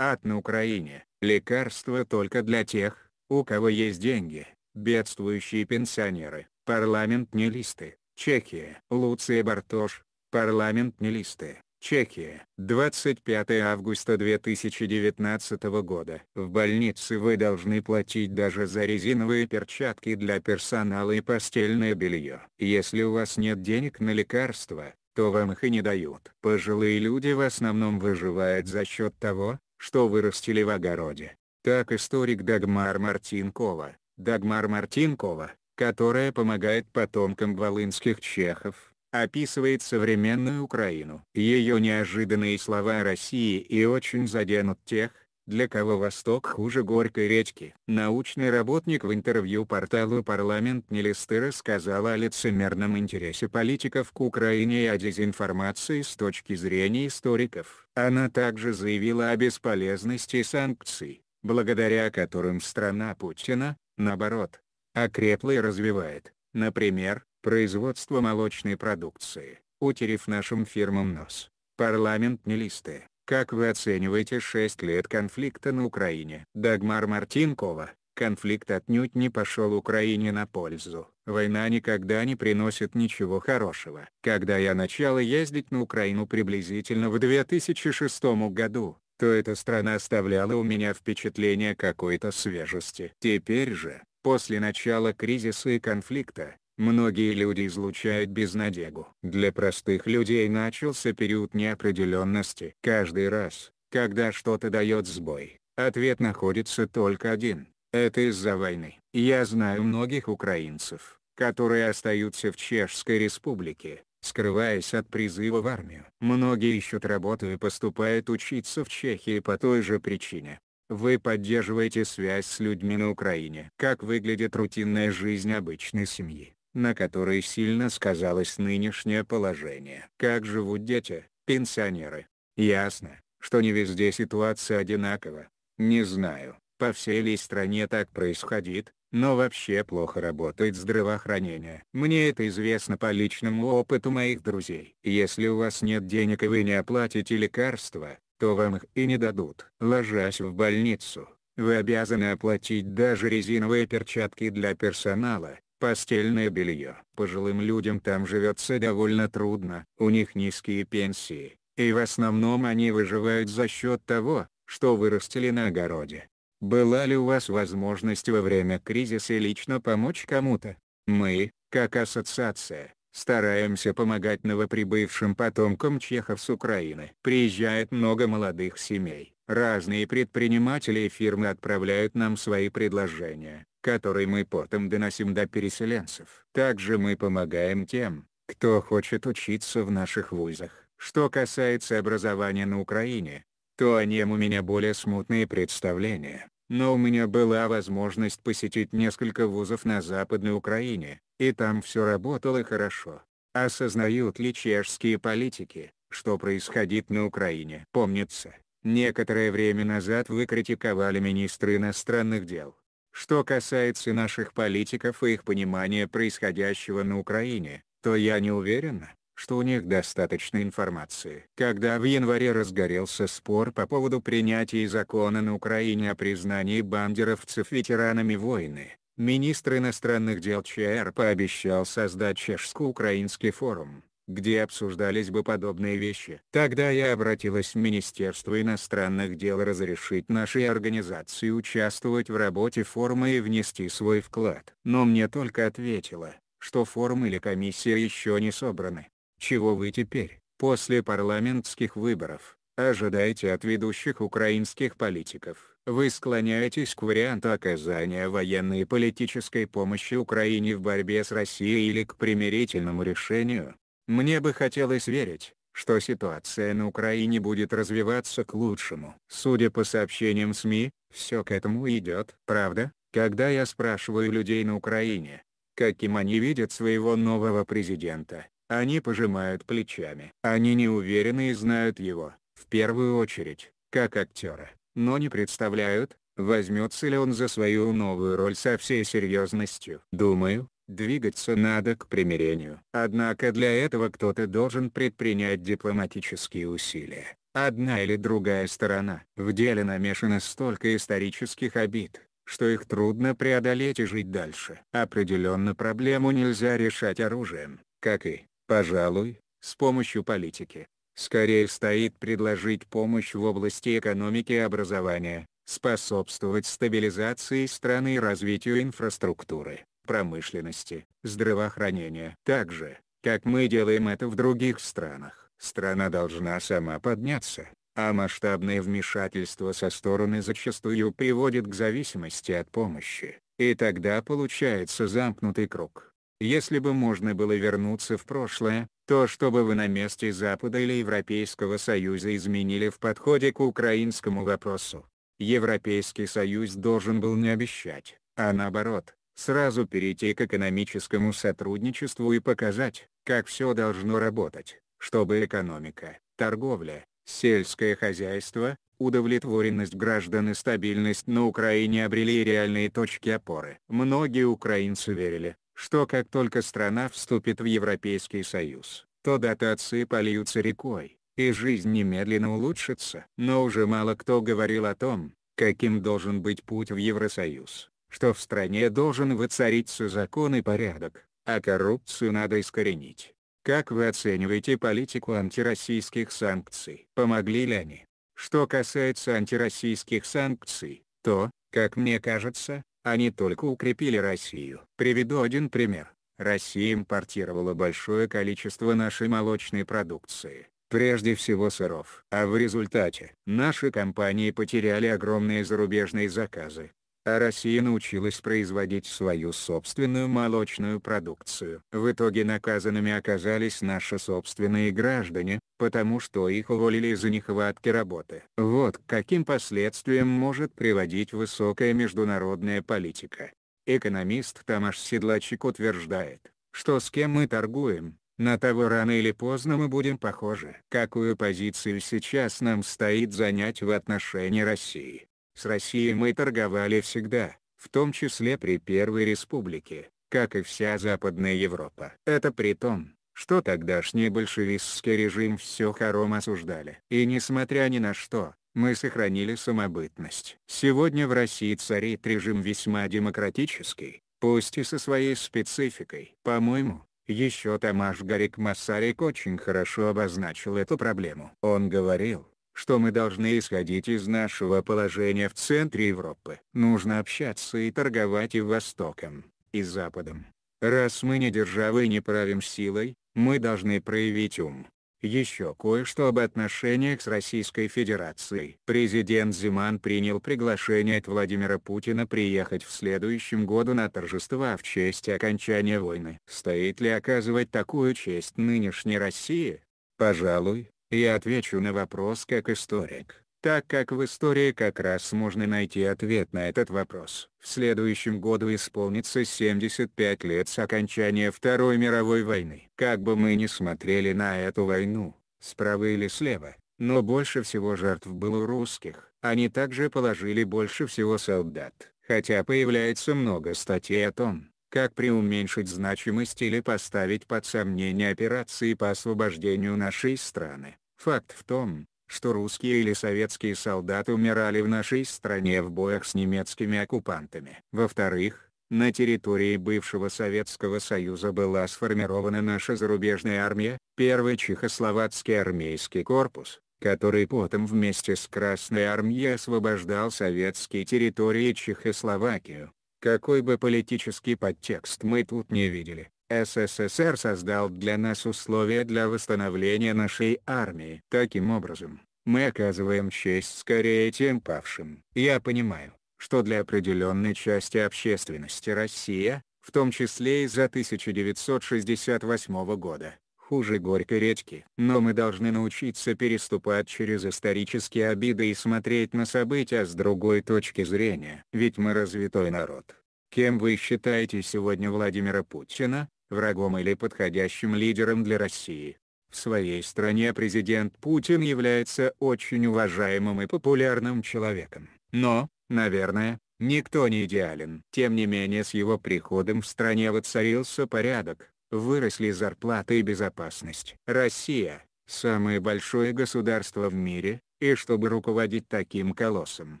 Ад на Украине. Лекарства только для тех, у кого есть деньги. Бедствующие пенсионеры. Парламент не листы. Чехия. Луция Бартош. Парламент не листы. Чехия. 25 августа 2019 года. В больнице вы должны платить даже за резиновые перчатки для персонала и постельное белье. Если у вас нет денег на лекарства, то вам их и не дают. Пожилые люди в основном выживают за счет того, что вырастили в огороде. Так историк Дагмар Мартинкова, Дагмар Мартинкова, которая помогает потомкам волынских чехов, описывает современную Украину. Ее неожиданные слова о России и очень заденут тех, для кого Восток хуже горькой речки? Научный работник в интервью порталу «Парламент Нелисты» рассказал о лицемерном интересе политиков к Украине и о дезинформации с точки зрения историков. Она также заявила о бесполезности санкций, благодаря которым страна Путина, наоборот, окрепла и развивает, например, производство молочной продукции, утерев нашим фирмам нос. Парламент Нелисты как вы оцениваете 6 лет конфликта на Украине? Дагмар Мартинкова. Конфликт отнюдь не пошел Украине на пользу. Война никогда не приносит ничего хорошего. Когда я начала ездить на Украину приблизительно в 2006 году, то эта страна оставляла у меня впечатление какой-то свежести. Теперь же, после начала кризиса и конфликта, Многие люди излучают безнадегу. Для простых людей начался период неопределенности. Каждый раз, когда что-то дает сбой, ответ находится только один. Это из-за войны. Я знаю многих украинцев, которые остаются в Чешской Республике, скрываясь от призыва в армию. Многие ищут работу и поступают учиться в Чехии по той же причине. Вы поддерживаете связь с людьми на Украине. Как выглядит рутинная жизнь обычной семьи? на которой сильно сказалось нынешнее положение. Как живут дети, пенсионеры? Ясно, что не везде ситуация одинакова. Не знаю, по всей ли стране так происходит, но вообще плохо работает здравоохранение. Мне это известно по личному опыту моих друзей. Если у вас нет денег и вы не оплатите лекарства, то вам их и не дадут. Ложась в больницу, вы обязаны оплатить даже резиновые перчатки для персонала, постельное белье. Пожилым людям там живется довольно трудно, у них низкие пенсии, и в основном они выживают за счет того, что вырастили на огороде. Была ли у вас возможность во время кризиса лично помочь кому-то? Мы, как ассоциация, стараемся помогать новоприбывшим потомкам чехов с Украины. Приезжает много молодых семей, Разные предприниматели и фирмы отправляют нам свои предложения, которые мы потом доносим до переселенцев. Также мы помогаем тем, кто хочет учиться в наших вузах. Что касается образования на Украине, то о нем у меня более смутные представления. Но у меня была возможность посетить несколько вузов на Западной Украине, и там все работало хорошо. Осознают ли чешские политики, что происходит на Украине? Помнится, Некоторое время назад вы критиковали министра иностранных дел. Что касается наших политиков и их понимания происходящего на Украине, то я не уверен, что у них достаточно информации. Когда в январе разгорелся спор по поводу принятия закона на Украине о признании бандеровцев ветеранами войны, министр иностранных дел ЧР пообещал создать чешско-украинский форум где обсуждались бы подобные вещи. Тогда я обратилась в Министерство иностранных дел разрешить нашей организации участвовать в работе форума и внести свой вклад. Но мне только ответила, что форум или комиссия еще не собраны. Чего вы теперь, после парламентских выборов, ожидаете от ведущих украинских политиков? Вы склоняетесь к варианту оказания военной и политической помощи Украине в борьбе с Россией или к примирительному решению, мне бы хотелось верить, что ситуация на Украине будет развиваться к лучшему. Судя по сообщениям СМИ, все к этому идет. Правда, когда я спрашиваю людей на Украине, каким они видят своего нового президента, они пожимают плечами. Они не уверены и знают его, в первую очередь, как актера, но не представляют, возьмется ли он за свою новую роль со всей серьезностью. Думаю, Двигаться надо к примирению. Однако для этого кто-то должен предпринять дипломатические усилия. Одна или другая сторона. В деле намешано столько исторических обид, что их трудно преодолеть и жить дальше. Определенно проблему нельзя решать оружием, как и, пожалуй, с помощью политики. Скорее стоит предложить помощь в области экономики и образования, способствовать стабилизации страны и развитию инфраструктуры промышленности, здравоохранения. Так же, как мы делаем это в других странах, страна должна сама подняться, а масштабное вмешательство со стороны зачастую приводит к зависимости от помощи, и тогда получается замкнутый круг. Если бы можно было вернуться в прошлое, то чтобы вы на месте Запада или Европейского Союза изменили в подходе к украинскому вопросу? Европейский Союз должен был не обещать, а наоборот, сразу перейти к экономическому сотрудничеству и показать, как все должно работать, чтобы экономика, торговля, сельское хозяйство, удовлетворенность граждан и стабильность на Украине обрели реальные точки опоры. Многие украинцы верили, что как только страна вступит в Европейский Союз, то дотации польются рекой, и жизнь немедленно улучшится. Но уже мало кто говорил о том, каким должен быть путь в Евросоюз что в стране должен воцариться закон и порядок, а коррупцию надо искоренить. Как вы оцениваете политику антироссийских санкций? Помогли ли они? Что касается антироссийских санкций, то, как мне кажется, они только укрепили Россию. Приведу один пример. Россия импортировала большое количество нашей молочной продукции, прежде всего сыров. А в результате наши компании потеряли огромные зарубежные заказы, а Россия научилась производить свою собственную молочную продукцию. В итоге наказанными оказались наши собственные граждане, потому что их уволили из-за нехватки работы. Вот к каким последствиям может приводить высокая международная политика. Экономист Тамаш Седлачик утверждает, что с кем мы торгуем, на того рано или поздно мы будем похожи. Какую позицию сейчас нам стоит занять в отношении России? С Россией мы торговали всегда, в том числе при Первой Республике, как и вся Западная Европа. Это при том, что тогдашний большевистский режим все хором осуждали. И несмотря ни на что, мы сохранили самобытность. Сегодня в России царит режим весьма демократический, пусть и со своей спецификой. По-моему, еще Тамаш Гарик Масарик очень хорошо обозначил эту проблему. Он говорил, что мы должны исходить из нашего положения в центре Европы. Нужно общаться и торговать и Востоком, и Западом. Раз мы не державы и не правим силой, мы должны проявить ум. Еще кое-что об отношениях с Российской Федерацией. Президент Зиман принял приглашение от Владимира Путина приехать в следующем году на торжества в честь окончания войны. Стоит ли оказывать такую честь нынешней России? Пожалуй, я отвечу на вопрос как историк, так как в истории как раз можно найти ответ на этот вопрос. В следующем году исполнится 75 лет с окончания Второй мировой войны. Как бы мы ни смотрели на эту войну, справа или слева, но больше всего жертв было у русских. Они также положили больше всего солдат, хотя появляется много статей о том, как преуменьшить значимость или поставить под сомнение операции по освобождению нашей страны. Факт в том, что русские или советские солдаты умирали в нашей стране в боях с немецкими оккупантами. Во-вторых, на территории бывшего Советского Союза была сформирована наша зарубежная армия, первый Чехословацкий армейский корпус, который потом вместе с Красной армией освобождал советские территории и Чехословакию. Какой бы политический подтекст мы тут не видели, СССР создал для нас условия для восстановления нашей армии. Таким образом, мы оказываем честь скорее тем павшим. Я понимаю, что для определенной части общественности Россия, в том числе и за 1968 года, хуже горькой редьки. Но мы должны научиться переступать через исторические обиды и смотреть на события с другой точки зрения. Ведь мы развитой народ. Кем вы считаете сегодня Владимира Путина? врагом или подходящим лидером для России. В своей стране президент Путин является очень уважаемым и популярным человеком. Но, наверное, никто не идеален. Тем не менее с его приходом в стране воцарился порядок, выросли зарплаты и безопасность. Россия – самое большое государство в мире, и чтобы руководить таким колоссом,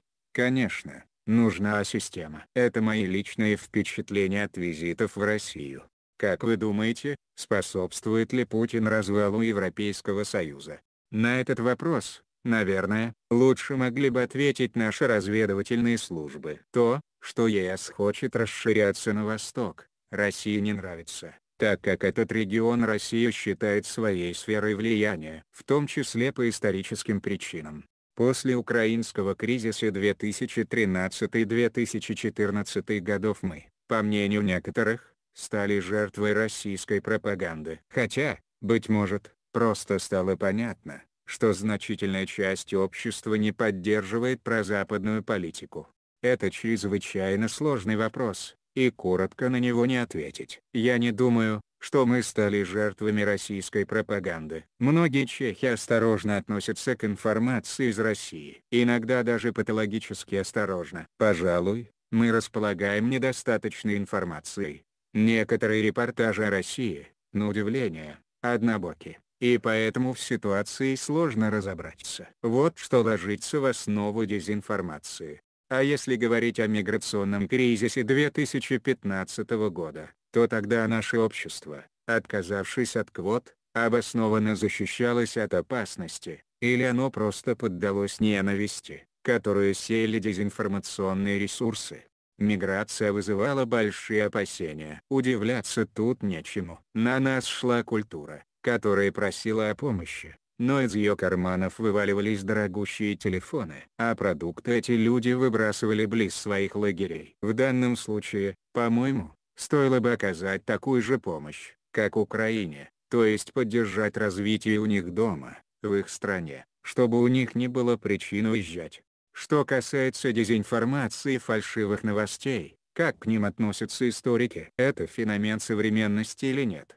конечно, нужна система. Это мои личные впечатления от визитов в Россию. Как вы думаете, способствует ли Путин развалу Европейского Союза? На этот вопрос, наверное, лучше могли бы ответить наши разведывательные службы. То, что ЕС хочет расширяться на восток, России не нравится, так как этот регион Россия считает своей сферой влияния, в том числе по историческим причинам. После украинского кризиса 2013-2014 годов мы, по мнению некоторых, стали жертвой российской пропаганды. Хотя, быть может, просто стало понятно, что значительная часть общества не поддерживает прозападную политику. Это чрезвычайно сложный вопрос, и коротко на него не ответить. Я не думаю, что мы стали жертвами российской пропаганды. Многие чехи осторожно относятся к информации из России. Иногда даже патологически осторожно. Пожалуй, мы располагаем недостаточной информацией, Некоторые репортажи о России, на удивление, однобоки, и поэтому в ситуации сложно разобраться. Вот что ложится в основу дезинформации. А если говорить о миграционном кризисе 2015 года, то тогда наше общество, отказавшись от квот, обоснованно защищалось от опасности, или оно просто поддалось ненависти, которую сеяли дезинформационные ресурсы. Миграция вызывала большие опасения. Удивляться тут нечему. На нас шла культура, которая просила о помощи, но из ее карманов вываливались дорогущие телефоны, а продукты эти люди выбрасывали близ своих лагерей. В данном случае, по-моему, стоило бы оказать такую же помощь, как Украине, то есть поддержать развитие у них дома, в их стране, чтобы у них не было причин уезжать. Что касается дезинформации и фальшивых новостей, как к ним относятся историки? Это феномен современности или нет?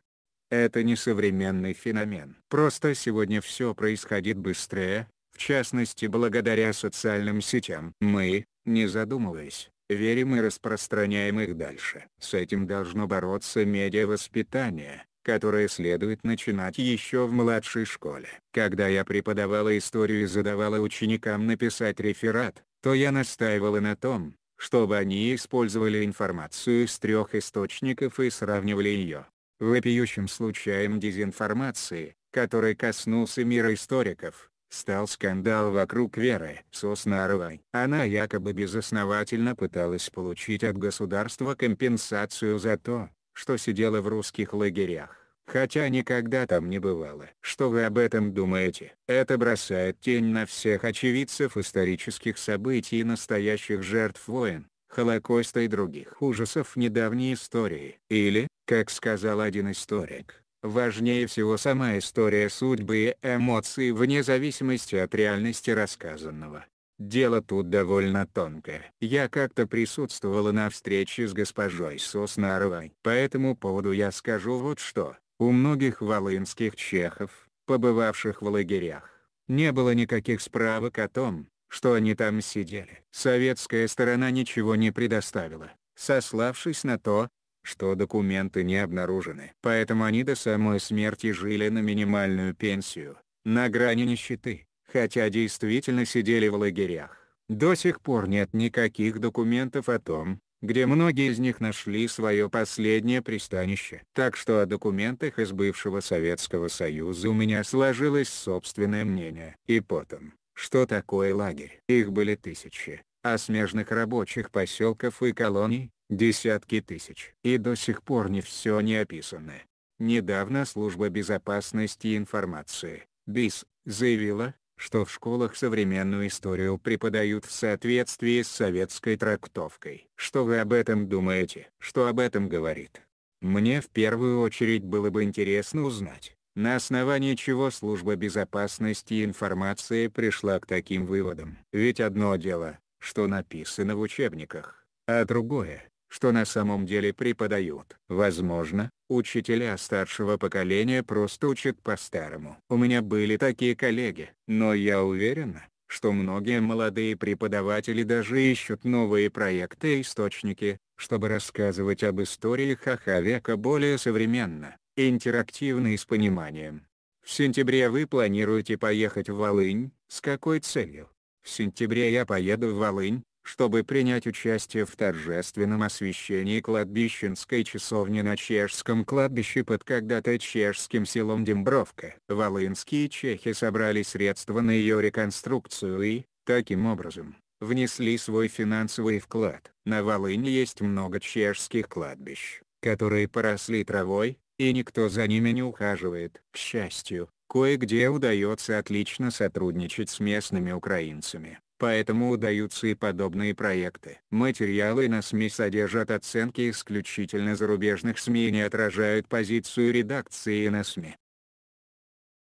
Это не современный феномен. Просто сегодня все происходит быстрее, в частности благодаря социальным сетям. Мы, не задумываясь, верим и распространяем их дальше. С этим должно бороться медиавоспитание, которое следует начинать еще в младшей школе. Когда я преподавала историю и задавала ученикам написать реферат, то я настаивала на том, чтобы они использовали информацию из трех источников и сравнивали ее. Вопиющим случаем дезинформации, который коснулся мира историков, стал скандал вокруг Веры Соснаровой. Она якобы безосновательно пыталась получить от государства компенсацию за то, что сидела в русских лагерях. Хотя никогда там не бывало. Что вы об этом думаете? Это бросает тень на всех очевидцев исторических событий и настоящих жертв войн, Холокоста и других ужасов недавней истории. Или, как сказал один историк, важнее всего сама история судьбы и эмоций вне зависимости от реальности рассказанного. Дело тут довольно тонкое. Я как-то присутствовала на встрече с госпожой Соснаровой. По этому поводу я скажу вот что. У многих волынских чехов, побывавших в лагерях, не было никаких справок о том, что они там сидели. Советская сторона ничего не предоставила, сославшись на то, что документы не обнаружены. Поэтому они до самой смерти жили на минимальную пенсию, на грани нищеты хотя действительно сидели в лагерях. До сих пор нет никаких документов о том, где многие из них нашли свое последнее пристанище. Так что о документах из бывшего Советского Союза у меня сложилось собственное мнение. И потом, что такое лагерь? Их были тысячи, а смежных рабочих поселков и колоний – десятки тысяч. И до сих пор не все не описано. Недавно Служба безопасности информации, БИС, заявила, что в школах современную историю преподают в соответствии с советской трактовкой. Что вы об этом думаете? Что об этом говорит? Мне в первую очередь было бы интересно узнать, на основании чего служба безопасности информации пришла к таким выводам. Ведь одно дело, что написано в учебниках, а другое, что на самом деле преподают. Возможно, учителя старшего поколения просто учат по-старому. У меня были такие коллеги, но я уверен, что многие молодые преподаватели даже ищут новые проекты и источники, чтобы рассказывать об истории ха-ха века более современно, интерактивно и с пониманием. В сентябре вы планируете поехать в Волынь, с какой целью? В сентябре я поеду в Волынь, чтобы принять участие в торжественном освящении кладбищенской часовни на чешском кладбище под когда-то чешским селом Дембровка. Волынские чехи собрали средства на ее реконструкцию и, таким образом, внесли свой финансовый вклад. На Волыни есть много чешских кладбищ, которые поросли травой, и никто за ними не ухаживает. К счастью, кое-где удается отлично сотрудничать с местными украинцами поэтому удаются и подобные проекты. Материалы на СМИ содержат оценки исключительно зарубежных СМИ и не отражают позицию редакции на СМИ.